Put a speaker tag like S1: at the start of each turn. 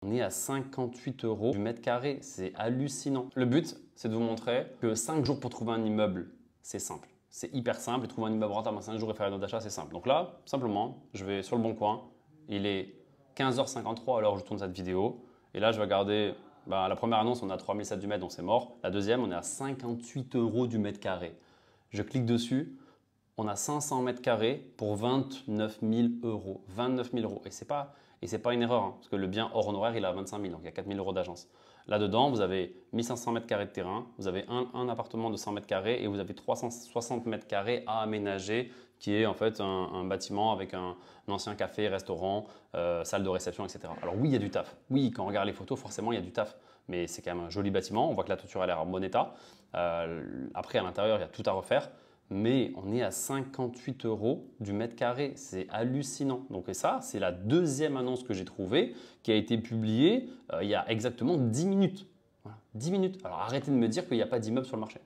S1: On est à 58 euros du mètre carré, c'est hallucinant. Le but, c'est de vous montrer que 5 jours pour trouver un immeuble, c'est simple. C'est hyper simple, et trouver un immeuble rentable en 5 jours et faire une d'achat, c'est simple. Donc là, simplement, je vais sur le bon coin, il est 15h53 alors je tourne cette vidéo, et là je vais regarder bah, la première annonce, on a à 3007 du mètre, donc c'est mort. La deuxième, on est à 58 euros du mètre carré. Je clique dessus, on a 500 mètres carrés pour 29 000 euros. 29 000 euros. Et ce n'est pas, pas une erreur, hein, parce que le bien hors honoraire, il a 25 000, donc il y a 4 000 euros d'agence. Là-dedans, vous avez 1500 mètres carrés de terrain, vous avez un, appartement de 100 mètres carrés et vous avez 360 mètres carrés à aménager, qui est en fait un, bâtiment avec un, ancien café, restaurant, euh, salle de réception, etc. Alors oui, il y a du taf. Oui, quand on regarde les photos, forcément, il y a du taf. Mais c'est quand même un joli bâtiment. On voit que la toiture a l'air en bon état. Euh, après, à l'intérieur, il y a tout à refaire mais on est à 58 euros du mètre carré. C'est hallucinant. Donc et ça, c'est la deuxième annonce que j'ai trouvée qui a été publiée euh, il y a exactement 10 minutes. Voilà, 10 minutes. Alors arrêtez de me dire qu'il n'y a pas d'immeubles sur le
S2: marché.